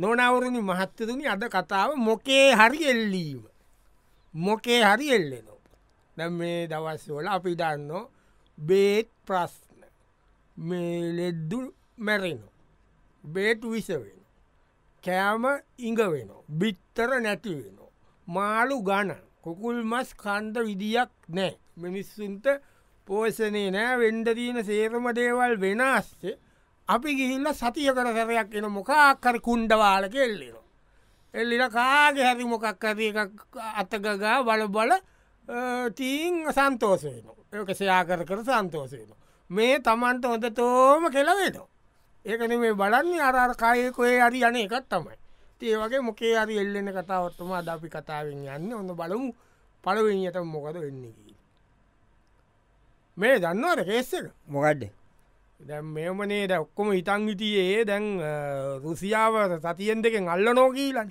නොනවරණි මහත්තතුනි අද කතාව මොකේ හරි එල්ලීම මොකේ හරි එල්ලෙනෝ දැ මේ දවස්වල අපි දන්න බේත් ප්‍රශ්න මේ ලෙද්දු මැරෙනෝ බේට විසවෙන කෑම ඉඟවෙනෝ බිත්තර නැතිවෙනෝ මාළු ගණ කොකුල් මස් කන්ද විදියක් නෑ මිනිස්සුන්ට පෝෂණය නෑ වෙන්ඩදීන සේරම දේවල් වෙනස්සේ අපි ගිහිල්ල සතියකට සැරයක් එන මොකාක්කර කුන්්ඩවාල කෙල්ලෙන. එල්ලිට කාගේ හැරි මොකක් ඇති අත්තකගා වල බල තීන් සන්තෝසයන ඒක සයා කර කර සන්තෝසයන. මේ තමන්ට හොඳ තෝම කෙලවෙන. ඒකන මේ බලන්නේ අරාර කායකොය අරි යන එකත් තමයි. ඒ වගේ මොකේ අරි එල්ලෙන කතාවත්තම අද අපි කතාවෙන් යන්න ඔොඳ බලමු පලවෙෙන් යට මොකද වෙන්නකි. මේ දන්නවට කේස්සක මොකක්ඩේ. දැන් මෙමනේ ද ඔක්කොම හිතන් හිටියේ දැන් රුසියාව සතියෙන් දෙකෙන් අල්ල නෝකීලනි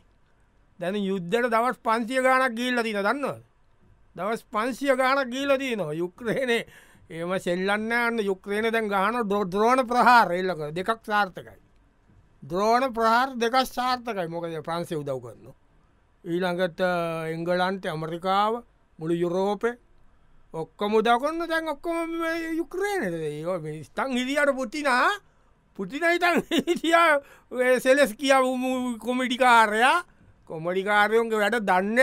දැන යුද්ධට දවස් පන්සිය ගානක් ගිල්ල තින දන්නවද දවස් පන්සිය ගානක් ගීල තියනවා යුක්්‍රේණේ ඒම සෙල්ලන්න අන්න යුක්්‍රේණ දැන් ගාන ද්‍රෝණ ප්‍රහාර එල්ලක දෙකක් සාර්ථකයි ද්‍රෝණ ප්‍රහාර දෙකක් සාර්ථකයි මොකද ප්‍රන්සේ උදව් කරන්න ඊළඟට එංගලන්ට ඇමරිකාව මුළු යුරෝපය ඔක්කොම දකොන්න දැන් ඔක්කොම යුක්්‍රේණද ස්ටන් හිදියට පුතිනා පුතිනයිතන් හිටිය සෙලෙස් කිය කොමිඩිකාරයා කොමඩිකාරයෝන්ගේ වැඩ දන්න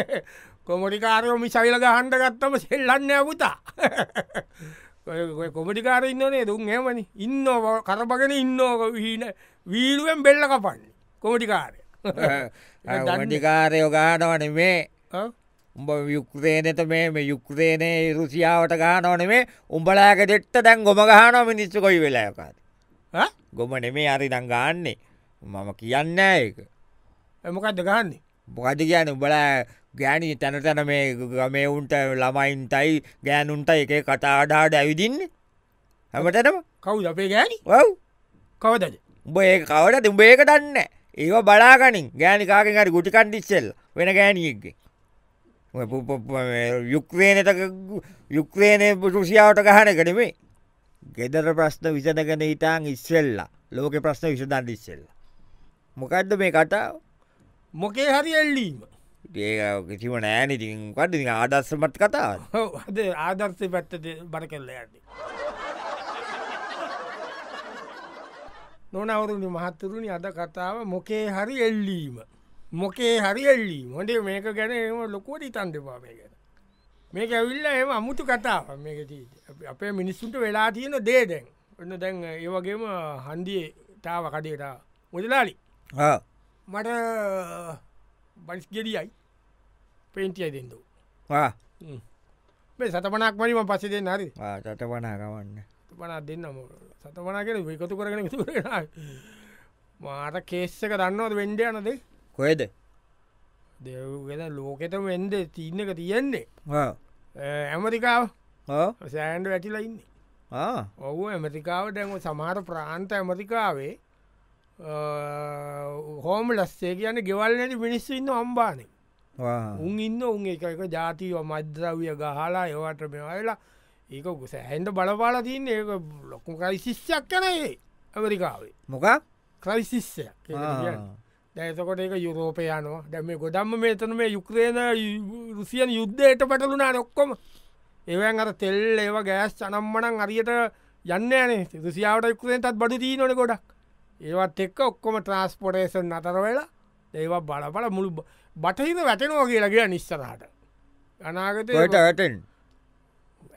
කොමඩිකාරයෝ මිසවිල ගහන්ඩ ගත්තම සෙල්ලන්න පුතා කොමඩිකාර ඉන්නනේ දුන් එමනි ඉන්න කරපගෙන ඉන්නෝක වීන වීලුවෙන් බෙල්ල කපන්න කොමඩිකාරය ඩිකාරයෝ ගානවන මේ උඹ යුක්්‍රේණත මේ යුක්්‍රේණය රුසියාවට ගහනවන මේ උඹලාක දෙෙට්ට දැන් ගොම ගහනෝ මිනිස්සු කොයි වෙලායකාද ගොම නෙමේ අරි දං ගාන්නේ මම කියන්න ඒක එමකක්ද ගන්නේ මොකද කියන උඹලා ගෑනී තැන තැන මේ ගමේ උන්ට ළමයින්ටයි ගෑනුන්ට එක කතාඩාට ඇවිදින්නේ හැමටනම කවුද අපේ ගෑනි ඔව් කවදද උඹ ඒ කවට උඹ ඒක දන්න ඒව බලාගනින් ගෑනිකාගෙන් හරි ගුටිකන්ඩිස්සෙල් වෙන ගෑනියෙක්ගේ යුක්්‍රේනට යුක්්‍රේනය රුසියාවට ගහන කනෙමේ ගෙදර ප්‍රශ්න විසඳගෙන ඉතාන් ඉස්සෙල්ලා ලෝක ප්‍රශ්න විසඳන් ඉස්සෙල්ලා මොකක්ද මේ කටාව මොකේ හරි එල්ලීම ඒකිසිම නෑනති කට ආදස්සමත් කතා අද ආදර්ශය පැත්තද බර කරල ඇද නොනවරුණි මහත්තුරුණි අද කතාව මොකේ හරි එල්ලීම මොකේ හරිල්ලී හොඳේ මේක ගැන එම ලොකුවට ඉතන් දෙපා මේ ගැන මේක ඇවිල්ල එම අමුතු කතාව මේක අපේ මිනිස්සුන්ට වෙලා තියෙන දේ දැන් ඔන්න දැන් ඒවගේම හන්දියේ තාව කඩේට මුදලාලි මට බනිස් ගෙඩියයි පේන්ටියයි දෙෙන්ද මේ සතපනක් වනිම පස්සෙ දෙන්න හරි සටපනාගවන්න පනා දෙන්න සතපනා කෙන විකතු කරගෙන තු මාට කේස්සක දන්නවද වෙන්ඩ යනදේ කොයද දෙවගෙන ලෝකෙතම වෙන්ද තිීන්නක තියෙන්නේ ඇමතිකාව සෑන්ඩ වැටිලඉන්න ඔහු ඇමතිකාව දැම සමහර ප්‍රාන්ත ඇමතිකාවේ හෝම ලස්සේ කියන ගෙවල් නැති මිනිස්සු ඉන්න අම්බානෙ උන් ඉන්න උන් එක එක ජාතිව මද්‍රවිය ගහලා ඒවට මෙවලා ඒක ගුස හැන්ඩ බලපාල තියන්න ඒක ලොකු ක්‍රයිසිස්සයක් කනයේ ඇමරිකාවේ මොකක් ක්‍රයිසිස්සයක් දැතකොට එක යුරෝපයනවා දැම ගොඩම්ම මේතන මේ යුක්්‍රේණ රුසියන් යුද්ධයට පටලුනා නොක්කොම ඒවන් අර තෙල් ඒව ගෑස් චනම්මනං අරියට යන්න න රුසියාවට යුක්්‍රේෙන්ටත් බඩු දී නොන ගොඩක් ඒවත් එක්ක ඔක්කොම ට්‍රන්ස්පොටේෂන් අතර වෙලා ඒවා බලපල මුළු බටහිද වැටෙනවා කියලා කියලා නිස්සරහට අනාගතයට වැටෙන්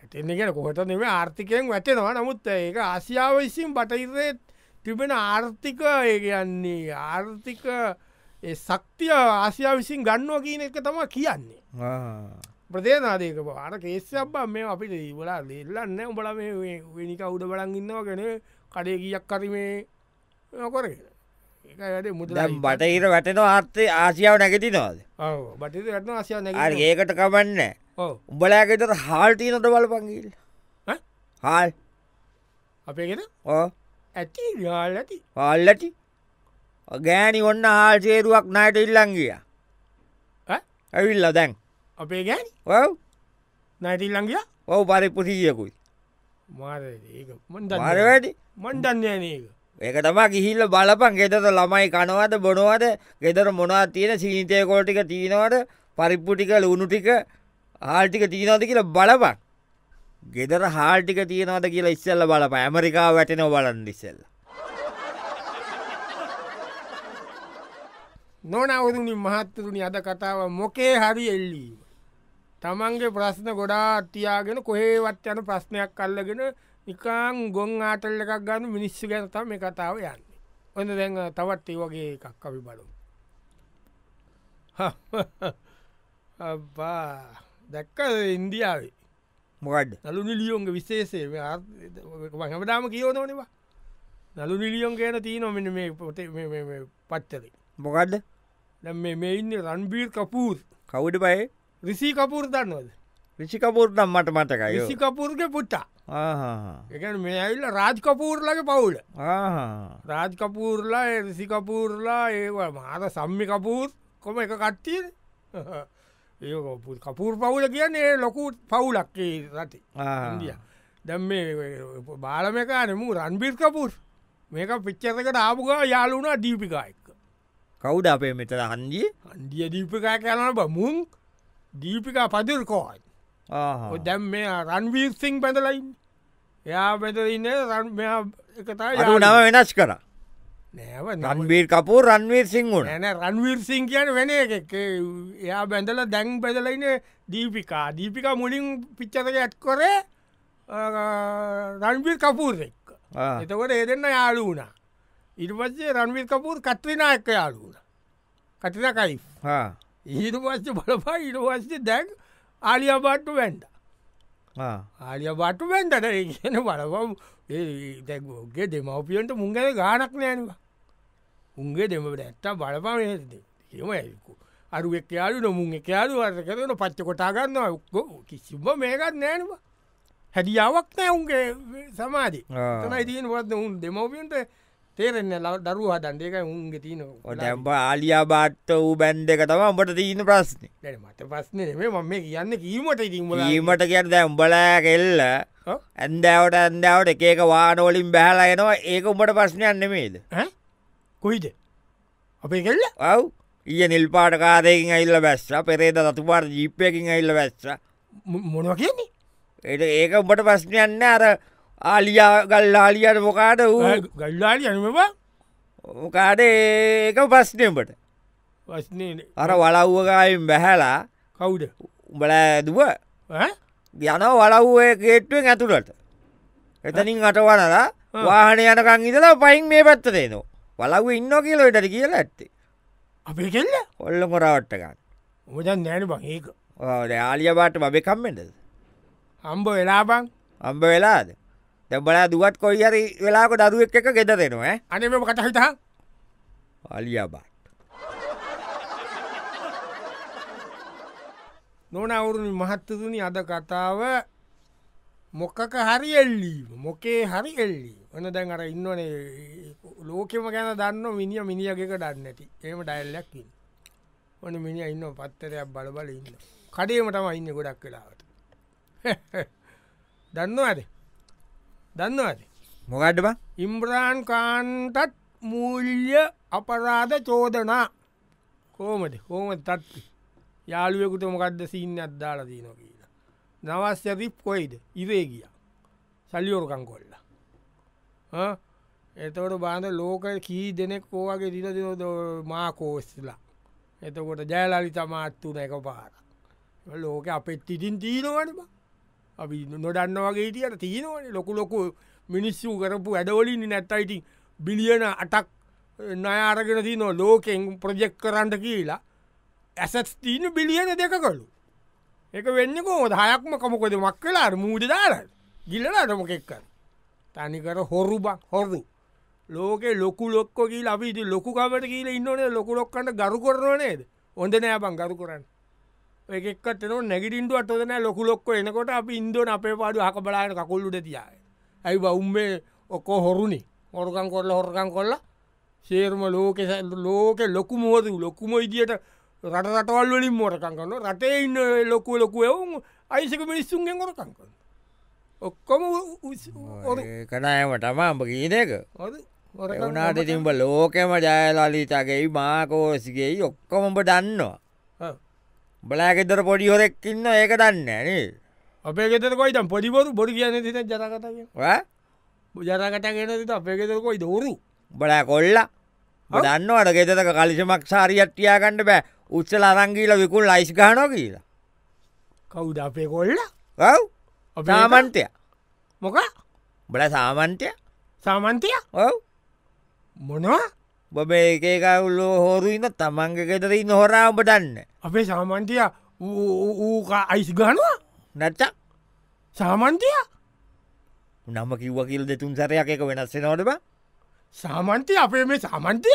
ඇතිගෙන කොහට නෙම ආර්ථිකයෙන් වැටෙනවා නමුත් ඒක ආසියාව විසින් බටහිරේත් තිබෙන ආර්ථික යන්නේ ආර්ථික සක්තිය ආසියා විසින් ගන්නවා කියන එක තම කියන්නේ ප්‍රදේනාදයක අර කේසබ්බා මේ අපිට ඉවලා දෙල්ලන්න උඹල මේ වෙනික උඩ බලන් ඉන්නවා කෙන කඩේ ගියක් කරීමේ නොකරගෙන බටහිර වැටන ආර්ථය ආසියාව නැගති නවාද බට ඒකට කමන්න උඹලෑගෙතර හාල්ටීනට බලපංගිල් හාල් අපේගෙන ඕ ඇති රාලති පල්ලටි ගෑනි ඔන්න හාල් සේරුවක් නයට ඉල්ලංගිය ඇවිල්ල දැන් අපේ ගෑන් ඔව නැතිල්ලංගිය ඔව පරිපුසිියකුයි මරවැඩි මන්දන්නේනක ඒක තම ගිහිල්ල බලපන් ගෙතත ළමයි කනවද බොනවද ගෙදර මොනා තියෙන සිීතයකෝටික තියෙනවට පරිප්පුටික ලුණු ටික ආල්ටික තියෙනවද කියලා බලපක් ගෙදර හාල්ටික තියෙනවද කියලා ඉස්සල්ල බලප ඇමරිකා වැටෙනව බලන් ඉසෙල්ල. නොනවරුණි මහත්තරුණි අද කතාව මොකේ හරි එල්ලීම. තමන්ගේ ප්‍රශ්න ගොඩා අතියාගෙන කොහේවත් යන ප්‍රශ්නයක් කල්ලගෙන නිකාං ගොන් ආටල්ල එකක් ගන්න මිනිස්සු ගැනතම මේ කතාව යන්න. ඔන්න දැන් තවත් ඒ වගේ එකක් අපි බලු. අබා දැක්ක ඉන්දියාවේ මොකඩ නලු නිලියෝන්ග විශේෂේ හැමදාම කියෝනවනවා නලු නිලියෝන් කියන තියනොමෙන මේ පොතේ පච්චද මොකඩ්ද දැ මේ ඉන්න රන්බීර් කපූර් කවුඩ පය රිසි කපුර දන්නවද රිසිකපුරතම් මට මටකයි රිසිකපුර්ග පුට්ටා එක මේ ඇල්ල රාජ්කපූර්ලගේ පවුල රාජ්කපූර්ලා රිසිකපූර්ලා ඒවා මාත සම්මි කපූර් කොම එක කට්ටියද ඒ කපුර් පවුල කියන්නේ ලොකු පවුලක් රට ඉදිය දැම් මේ බාලමකානමු රන්බිස් කපුර් මේක පිච්චසකට ආපුගා යාලුනා දීපිකා එක්ක කවුඩ අපේ මෙතර හන්දිය හන්දිය දීපිකා කරන බමුන් දීපිකා පදුර් කෝයි දැම් මේ රන්වීසිං පැඳලයින් එයා පැදරන්න රන්යා එකතා නම වෙනස් කරා නෑව රන්වීර් කපු රන්වීර් සිංහුන න රන්වීර් සිං කියන වෙන එක එයා බැඳල දැන් බැදලයින දීපිකා දීපිකා මුලින් පිච්චතක ඇත් කොරේ රන්වීර් කපූර් එක් එතකොට ඒ දෙන්න යාලු වුණා ඉරිපස්සේ රන්වීර් කපූර් කත්්‍රිනා එක්ක යාලු වුණ කතින කයි ඊට පස්ස බලපා ඉට පස්සේ දැන් ආලියබාට්ටු වැන්ඩ ආලියබාට්ටු වැන්ඩට කියන බලවම් ඒ දැක්ගේ දෙමවපියන්ට මුංගල ගානක් නෑනවා උන්ගේ දෙමට ඇත්ත බලපාන ඇද කියම ඇකු අරුවක් යාලු නොමුන් එක යාලු අර කරන පච්ච කොටා ගන්නවා ඔක්කෝ කිසිම මේකත් නෑනවා හැඩියාවක් නෑ උන්ගේ සමාධි තනයි තියෙන වත්න උන් දෙමවපියන්ට තේරෙන්න ලව දරු හදන්ඩේක උන්ගේ තියන ඩැම්බ ආලියා බාට්ට වූ බැන්ඩ එක තම ඔබට තියෙන ප්‍රශ්න මට ප්‍රශ්නය මේ මම මේ කියන්න කීමට ීමට කියන්න දැ උඹලා කෙල්ල ඇන්දෑවට ඇන්දාවට එකක වානෝලින් බැහලා එනවා ඒක උඹට ප්‍රශ්නයන්න මේද හ? කොහිද අපේ කෙල්ල ඔව් ඊය නිල්පාට කාරයකින් ඇල්ල වැස්ස පෙරේද රතුපාට ජීපයකින් ඇල්ල වැස්ස මොනව කියන්නේ එට ඒක උඹට ප්‍රශ්නයන්න අර ආලියා ගල්ලාලියට මොකාට වූ ගල්ලාලි අනුවා මොකාට ඒක ප්‍රශ්නයඹට අර වලව්වකායෙන් බැහැලා කවුඩ උඹල දුව යන වලව්ේ ගේට්ටුවෙන් ඇතුළට එතනින් අටවනලා වාහන යනකං ඉදලා පයින් මේ පැත්තදේනවා වලව ඉන්න කියල ටට කියලා ඇත්තේ අපේ කෙල්ල කොල්ල මොරවට්ටකන්න ඕදන් නෑන බං ඒක යාලියබාට බබකම්මෙන්ද අම්බ වෙලාබං අම්බ වෙලාද දැබලා දුවත් කොයිහරි වෙලාක දරුවක් එක ගෙද දෙෙනවා අනම කටහිතා අලියබාට නොනවුරුණ මහත්තතුනි අද කතාව මොකක හරි එල්ලීම මොකේ හරි එල්ලීම ඔන්න දැන් අර ඉන්නවනේ ලෝකෙම ගැන දන්න මිනිිය මිනිියගේක දන්න ඇති ඒම ඩයිල්ලක්කින් ඕන මිනි ඉන්න පත්තරයක් බලබල ඉන්න කඩේම තම ඉන්න ගොඩක් කලාවට දන්නවාද දන්නවාද මොකඩ බ ඉම්බ්‍රාන් කාන්ටත් මූල්්‍ය අපරාධ චෝදනා කෝමද හෝම තත්ති යාළුවෙකුට මොකක්ද සින්න අද්දාලා දීන කියලා නවස් ඇතිප් කොයිද ඉරේ ගිය සල්ලියෝරකං කොල්ලා එතවට බාඳ ලෝක කී දෙනෙක් ඕවගේ දිල මාකෝස්ලා එතකොට ජයලලි තමාත්තු නැක පාර ලෝක අපෙත් ඉතින් තීනවනම අපි නොඩන්න වගේ තියට තියෙනවන ලොකු ලොකු මිනිස්සු කරපු ඇඩවලින් නැත්තයිඉතින් බිලියන අටක් නයාරගෙන තිනො ලෝකෙන් ප්‍රජෙක් කරන්න කියලා ඇසත් තීන බිලියන දෙක කළු එක වෙන්න කෝ හයක්ම කමකොද මක් කලාර මූද දාර ගිල්ලලා අටමකෙක් කර තනිකර හොරු බක් හොරු ලෝකෙ ලොකු ලොක්කො කියීල අපි ලොකුකවට කියීල ඉන්නනේ ලොකු ලොක්කට ගරු කරන නේද හොඳ නෑබං ගරු කරන්න එකක්කත් න නැගිටින්ට අටදන ලොකු ලොක්කො එනකොට අපි ඉන්දන අපේ පාඩු හක බලාට කකුල්ලුට තියාය ඇයි බවුම්මේ ඔක්කෝ හොරුණි හොරකන් කොල්ල හොරකන් කොල්ලා සේරම ලෝක ලෝක ලොකු මෝද ලොකුම ඉදිට රට රටවල් වලින් මෝරකන් කන්න රටේ ඉන්න ලොකු ලොකු එවුන් අයිසක මිනිස්සුන්ගෙන් ගොරකන් කන්න ඔක්කොම කනයමටම අම්ඹ කියනක වනාට තිම්ඹ ලෝකෙම ජයලලිතගේයි මාකෝසිගේයි ඔක්කොමඹ දන්නවා බලාගෙදර පොඩි හොරෙක්කින්න ඒක දන්න ඇනේ අපේ ගෙතර කොයිතම් පොඩිබොරු බොඩි කියන ති ජනකතග ජනකටගෙන අපේ ගෙතර කොයි දෝරු බලා කොල්ලා දන්නවට ගෙතක කලිසමක් සාරියට්ටියාගන්නඩ බෑ උත්සල අරංගීල විකුල් ලයිස් ගානෝ කියලා කවුද අපේ කොල්ලා කව් සාමන්තය මොක බල සාමන්තය සාමන්තය ඔව මොනවා බබ ඒකකවුල්ලෝ හෝරුයින්න තමන්ග ගෙදරී නොහොරා ඔබටන්න අපේ සාමන්තය ඌකා අයිසි ගනවා නැත්ත සාමන්තය නම කිව්වකිල් දෙතුන් සරයක් එක වෙනස්සේ නොටබ සාමන්තය අපේ මේ සාමන්තය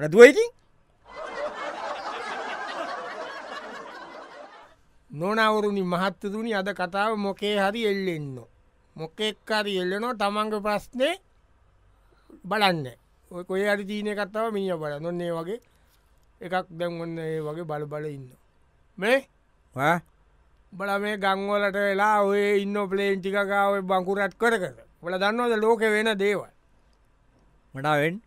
නැතුවයිකින් නොනවරුණි මහත්තතුනි අද කතාව මොකේ හරි එල්ලෙන්න. මොකෙක්කාරි එල්ලනෝ තමන්ග ප්‍රශ්නය බලන්න ඔය අරි ජීනය කතාව මිනිිය බල නොන්නේ වගේ එකක් දැන් ඔන්න ඒ වගේ බල බල ඉන්න. මේ බල මේ ගංවලට වෙලා ඔය ඉන්න පලේන් ටිකකාව බංකුරත් කර කර බල දන්නවද ලෝක වෙන දේවල් මටාවෙන්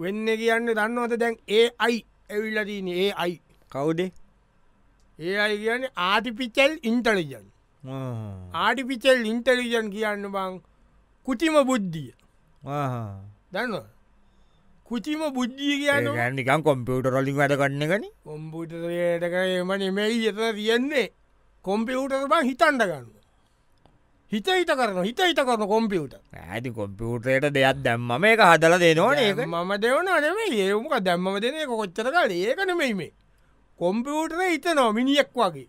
වෙන්න කියන්න දන්නවද දැන් ඒ අයි ඇවිල්ලදීන ඒ අයි කවුදේ ඒ අයි කියන්න ආටිපිචල් ඉන්ටලිජන් ආටිපිචල් ඉන්ටලිජන් කියන්න බං කුටිම බුද්ධිය දන්න කුටිම බුද්ධිය කියන්න නිකම් කොම්පියුට රොලින් වැඩගන්න ගන කොම්පිටටකම නෙමයි එත තියෙන්නේ කොම්පියුටර බං හිතන්ඩ ගන්න හිත හිත කරන හිත හිත කරන කොම්පියුට ඇති කොම්පියුටරයට දෙයක් දැම්ම මේ එක හදල දෙනවා ඒ මම දෙවන නෙම ඒමුක දැම්ම දෙනය කොච්චර කල ඒකනමයි මේ කොම්පියුටර හිතනවා මිනිියෙක් වගේ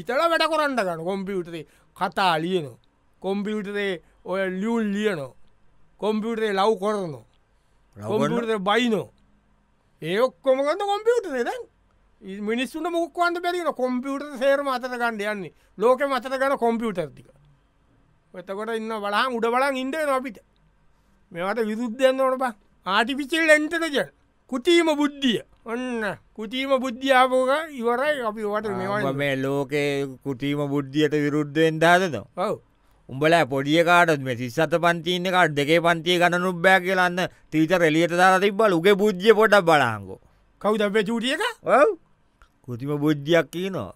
ඉතල වැඩ කොරන්න ගන්න කොම්පියුටරේ කතා ලියනවා කොම්පියුටරේ ඔය ලියුල් ලියනෝ කොම්පියුටරේ ලව් කොරනවා කොම්පියුටර බයිනෝ ඒ ඔක්කොම ගන්න කොම්පියුටරේ දැන් මිනිස්සුන මුක්වන්ට පැරිෙන කොම්පියුටර් සේරම අතර ගණඩ යන්නේ ලෝක මතර ගන කොම්පියුටර්තික එතකොට ඉන්න බලා උඩ බලන් ඉන්ඩ නොපිට මේවට විදුද්ධයන්න ඕන බා ආටිපිචල් එන්ටරජ කුටීම බුද්ධිය ඔන්න කුටීම බුද්ධිය ආපෝක ඉවරයි අපි වට මෙවා මේ ලෝකේ කුටීම බුද්ධියට විරුද්ධෙන් දාදද ඔව උඹල පොඩිය කාටත් මේ සිස්සත පන්තිීන්න කාට දෙකේ පන්තිය ගණනු බෑ කියලන්න තීතර එලියට දාලා තිබ්බල උගේ බුද්ධිය පොඩක් බලාංගෝ කවුද අපේ චූටියක ඔව කුතිම බුද්ධියක් කියනවා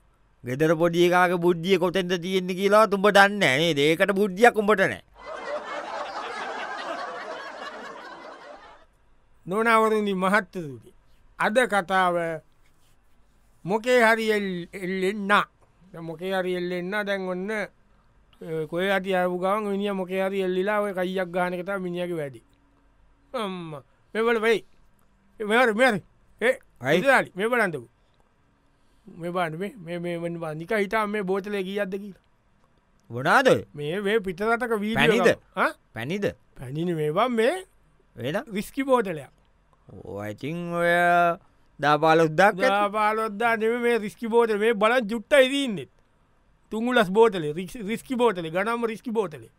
ගෙදර පොඩියකාක බුද්ධිය කොතෙන්ද තියෙන්න්න කියලා තුඹ දන්න නේ දේකට බුද්ධියක් උඹට නෑ නොනවරදි මහත්තතුගේ අද කතාව මොකේ හරි එල්ලෙන්න මොකේ හරි එල්ලෙන්න දැන් ඔන්න කොය අති අයපු ගවන් මිනිිය මොකේ හරි එල්ලිලා ඔය කයියක් ගානකට මිනිියක වැඩි මෙවල වෙයි මෙර මෙරි ඒ අයිරලි මේ බලන්ටපු මේ බාන මේ මේ වන්න බන්ධික හිතා මේ බෝතලය ගී අද කියලා ගොඩාද මේ පිටරටක වී පැනිද පැනිද පැනිනි මේවා මේ වෙන විස්කි බෝතලයක් ඕයිතිං ඔය දාපාලොද්දක් පාලොද්දා නෙම මේ රිස්කි බෝට මේ බලන් ජුට්ට ඉදන්නෙත් තුංගුලස් බෝටලේ රිස්කි බෝටලේ ගනම රිස්කි බෝටලේ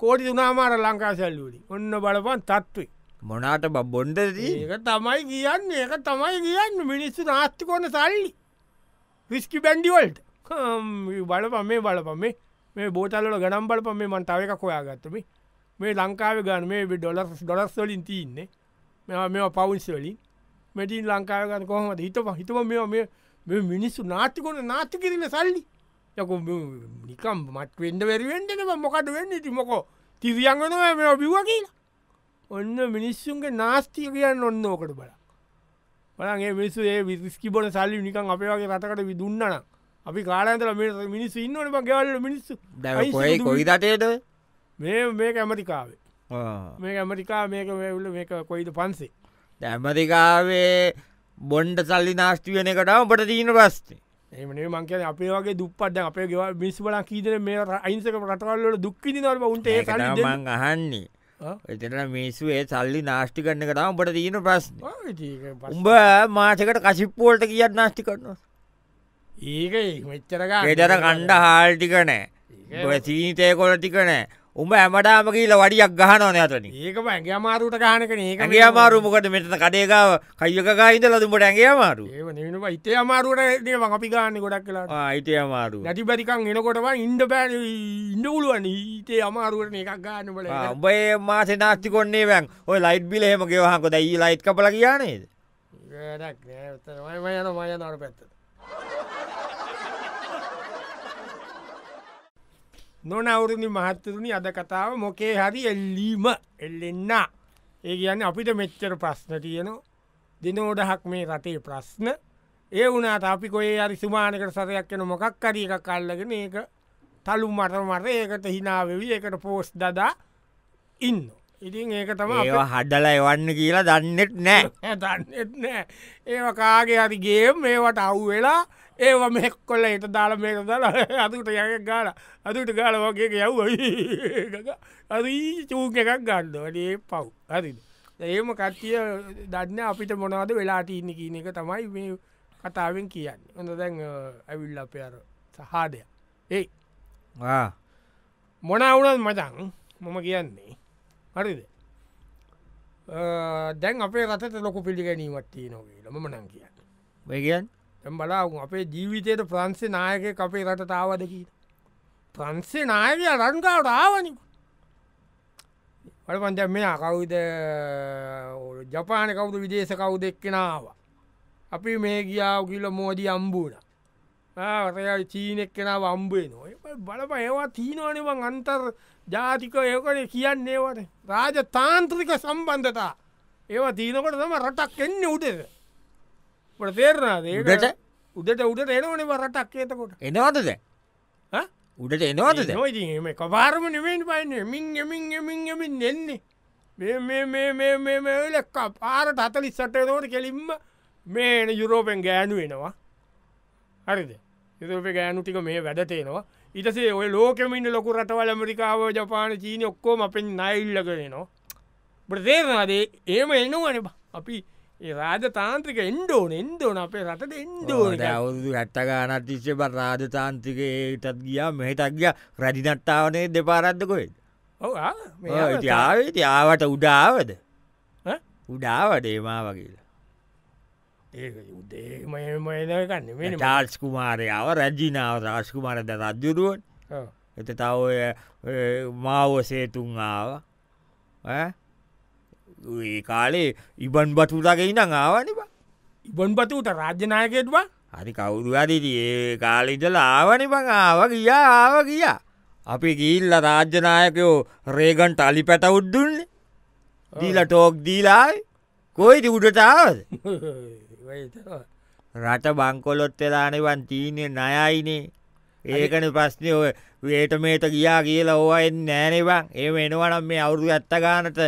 කෝටි තුනාමාර ලංකාසැල්ලුවලි ඔන්න බලපන් තත්ත්වේ මොනාට බ බොන්ඩ ඒක තමයි කියන්න ඒක තමයි කියන්න මිනිස්සු නාස්ති කොන්න සල්ලි විස්කි බැන්ඩිවල්ට බලපම මේ බලපම මේ බෝතල්ල ගනම් බලපම මේ මන්තාවක කොයා ගත්තම මේ ලංකාව ගන මේ ඩොලස් ඩොලස්වලින් තියන්නේ මෙ මෙ පවුන්ස්වලින් මැටින් ලංකාවගන්න කොහමද හිතම හිතම මෙ මෙ මිනිස්සු නාතිකොන නාති කිරන්න සල්ලි යකු නිකම් මත් වෙන්ඩ වැරිවෙන්ටෙන මොකට වෙන්න ති මොකෝ තිවියන්ගන මෙ බිව කියලා ඔන්න මිනිස්සුන්ගේ නාස්තිය කියන්න ඔන්න ඕකට බල බලගේ මිනිස්සු ඒ විස්කිබොන සල්ලි නිකන් අපේ වගේ රටකට විදුන්නන අපි කාලන්තර මිනිස්සු ඉන්නවන ගවල්ල මිනිස්සු කොයි කොයි දටයට මේ මේ කැමතිකාවේ මේ ඇමරිකා මේක වැවුල මේක කොයිද පන්සේ ඇමරිකාවේ බොන්්ඩ සල්ලි නාස්ටි වෙන එකට ඔබට තිීන පස්සේ එමනේ මංකන අපේ වගේ දුප්පට අපේ ගෙව මිස්බල කීදන මේ අයින්සක පටවල්ල දුක්කිදි නරම උන්ට මං අහන්නේ එතන මිස්සුේ සල්ලි නාෂ්ටි කරන්න කටම ඔබට තියන ප්‍රශ්න උඹ මාසකට කසිප්පුවලට කියත් නාස්ටි කරනවා ඒක මෙච්චරක ගෙදර කණ්ඩ හාල්ටිකනෑ සීතය කොල ටිකනෑ උඹ ඇමටාම කියීල වඩියක් ගහනවන අතන ඒකම ඇගේ අමාරුට ගහනක ඒකගේ අමාරුමකට මෙට කඩේකාව කයකකාහිද ලදුමට ඇගේ අමාරු ඒ ඉතේ අමාරුවට දේ අපි ගාන්න ගොඩක් කලා අයිතේ අමාරු නැති බරිකං එනකොටම ඉන්ඩ පෑ ඉන්න පුළුවන් ඊතේ අමාරුවට එකක් ගන්නට උබේ මාස නාස්ති කොන්නේ බැන් ඔය ලයිට් බිල හෙමගේ වහකොද ඒ ලයිට් කපල කියනේද යන මයනර පැත්තද. නොනවුරුණි මහත්තරුණි අද කතාව මොකේ හරි එල්ලීම එල්ලෙන්න ඒ කියන්න අපිට මෙච්චර ප්‍රශ්න තියනවා දිනෝඩහක් මේ රටේ ප්‍රශ්න ඒ වුණට අපි කොේ අරි සුමානකට සරයක් යන මොකක් අරිය එකක් කල්ලගෙන ඒක තලු මට මර ඒකට හිනාවෙවි එකට පෝස්් දදා ඉන්නවා. ඉතින් ඒක තම ඒවා හඩල එවන්න කියලා දන්නෙත් නෑ දන්නෙත් නෑ ඒව කාගේ අරිගේ මේවට අව් වෙලා ඒව මෙක් කොල්ල එත දාල මේක දල අදුට යක ගාල අදුට ගාල වගේ යව් අරී චූක එකක් ගන්න වඩේ පව් හරිද ඒම කට්ටිය දන්න අපිට මොනවද වෙලාටීන්න කියන එක තමයි මේ කතාවෙන් කියන්න හොඳ දැන් ඇවිල් අප අර සහාදය ඒ මොනවුනත් මචන් මොම කියන්නේ හරිද දැන් අපේ රතට ලොකු පිළිගැනීමත් තියනොගේ ලම නං කියන්න වගන් තැම් බලාවු අපේ ජීවිතයට ප්‍රන්සේ නායක අපේ රට තාවදකීට ප්‍රන්සේ නායකය රංකාවට ආවනික වලපන්ද මෙයා කවුද ජපාන කවුද විදේශ කවුද එක්කෙනාව අපි මේ ගියාව කිල මෝදී අම්බූන රය චීනෙක් කෙනාව අම්බේ නොය බලප ඒවා තිීනවනිවන් අන්තර් ජාතික ඒකනේ කියන්නේ ඒවට රාජතාන්ත්‍රික සම්බන්ධතා ඒවා තියනකොට තම රටක් එන්න උඩද පට තේරනාද ඒට උඩට උඩට එනවනේ රටක් ඒතකොට එනවදද උඩට එනවද නොයිම කවාරම නිවෙන් පයින්න මින් එමින් එමින් එමින් දෙන්නේ මේ මේ මේ මේ මෙලක් පාරට හතලිස් සට දෝට කෙලින්ම මේන යුරෝපෙන් ගෑනු වෙනවා හරිද යුරෝප ගෑනු ටික මේ වැඩටේනවා ඉටසේ ඔය ලෝකමින්ට ලොකු රටවල් ඇමරිකාව ජපාන චීන ඔක්කෝම අපෙන් නයිල්ල කරනවා ප්‍රදේශනාදේ ඒම එනවන අපි රාජ තාන්ත්‍රික එන්ඩෝන එන්දෝන අපේ රට එන්ඩෝ ඇවුදු ඇත්තගාන තිශ්‍ය බ රාජ තාන්ත්‍රිකටත් ගියා මෙහටක් ගිය රැඩිනට්ටාවනේ දෙපාරද්දකොයිද ආවට උඩාවද උඩාවටේ මා වගේලා ඒ යුදේම එදකන්න වෙන චාල්ස්කුමාරයාව රැජිනාව රාස්කුමාරද රජ්ජුරුවන් එත තවය මාව සේතුන්ආාව ඒ කාලේ ඉබන් බතුටගේ ඉන්න ආවනිබ ඉබන් බතුට රාජ්‍යනායකෙත්වා හරි කවුරු අරිදි ඒ කාලිදල ආවනි බං ආව ගියා ආව ගියා අපි ගිල්ල රාජ්‍යනායකයෝ රේගන් ටලි පැට උද්දුන්නේ දීල ටෝක් දීලායි කොයිති උඩටාවද රට බංකොලොත් වෙලානවන් තීනය නයයිනේ ඒකන ප්‍රශ්නය ඔය වේට මේට ගියා කියලා ඕවා එන්න නෑනෙවන් ඒ වෙනවනම් මේ අවුරු ඇත්ත ගානට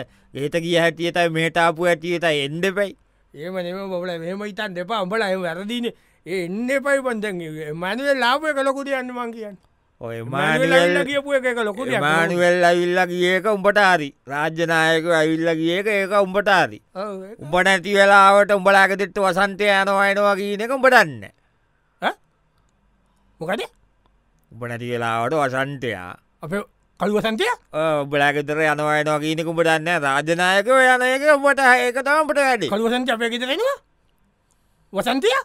ඒත ගිය හැටියතයි මේටාපු ඇටියත එන්ඩ පැයි ඒම නිම බල මෙම ඉතන් දෙපා උඹල වැරදින ඒ එන්න පයි පන්දගේ මනද ලාපය කලකුට යන්නමන් කියන්න ඔය මානිවල්ල කියපු එක ලොකු මානිවල් ඇවිල්ල කියක උඹට හරි රාජ්‍යනායක ඇවිල්ල කියක ඒක උඹට හරි උඹට ඇති වෙලාවට උඹලාගතෙත්තු වසන්තය යනවායනවා කියන එක උඹටන්න මොකද උඹ නැති වෙලාවට වසන්තයා අප කල්ුවසන්තය උඹලාගෙතර යනවායනවා කියනෙක උඹටන්න රාජනායක යනයක උඹට ඒකතමට වැඩි කළුවසන්ත අප ගෙතරෙනවා වසන්තයා